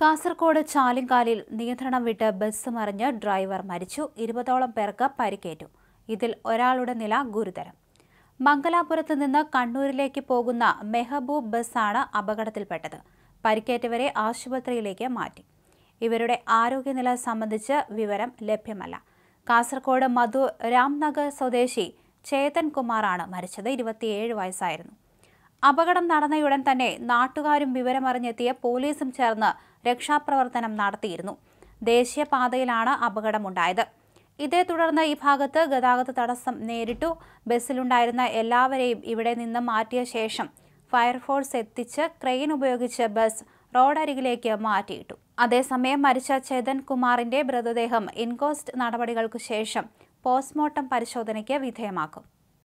കാസർകോട് ചാലിങ്കാലിൽ നിയന്ത്രണം വിട്ട് ബസ് മറിഞ്ഞ് ഡ്രൈവർ മരിച്ചു ഇരുപതോളം പേർക്ക് പരിക്കേറ്റു ഇതിൽ ഒരാളുടെ നില ഗുരുതരം മംഗലാപുരത്ത് നിന്ന് കണ്ണൂരിലേക്ക് പോകുന്ന മെഹബൂബ് ബസ്സാണ് അപകടത്തിൽപ്പെട്ടത് പരിക്കേറ്റവരെ ആശുപത്രിയിലേക്ക് മാറ്റി ഇവരുടെ ആരോഗ്യനില സംബന്ധിച്ച് വിവരം ലഭ്യമല്ല കാസർകോട് മധു രാംനഗർ സ്വദേശി ചേതൻ കുമാറാണ് മരിച്ചത് ഇരുപത്തിയേഴ് വയസ്സായിരുന്നു അപകടം നടന്നയുടൻ തന്നെ നാട്ടുകാരും വിവരമറിഞ്ഞെത്തിയ പോലീസും ചേർന്ന് രക്ഷാപ്രവർത്തനം നടത്തിയിരുന്നു ദേശീയപാതയിലാണ് അപകടമുണ്ടായത് ഇതേ തുടർന്ന് ഈ ഭാഗത്ത് ഗതാഗത തടസ്സം നേരിട്ടു ബസ്സിലുണ്ടായിരുന്ന എല്ലാവരെയും ഇവിടെ നിന്ന് മാറ്റിയ ശേഷം ഫയർഫോഴ്സ് എത്തിച്ച് ക്രെയിൻ ഉപയോഗിച്ച് ബസ് റോഡരികിലേക്ക് മാറ്റിയിട്ടു അതേസമയം മരിച്ച ചേതൻ കുമാറിന്റെ മൃതദേഹം ഇൻകോസ്റ്റ് നടപടികൾക്കു ശേഷം പോസ്റ്റ്മോർട്ടം പരിശോധനയ്ക്ക് വിധേയമാക്കും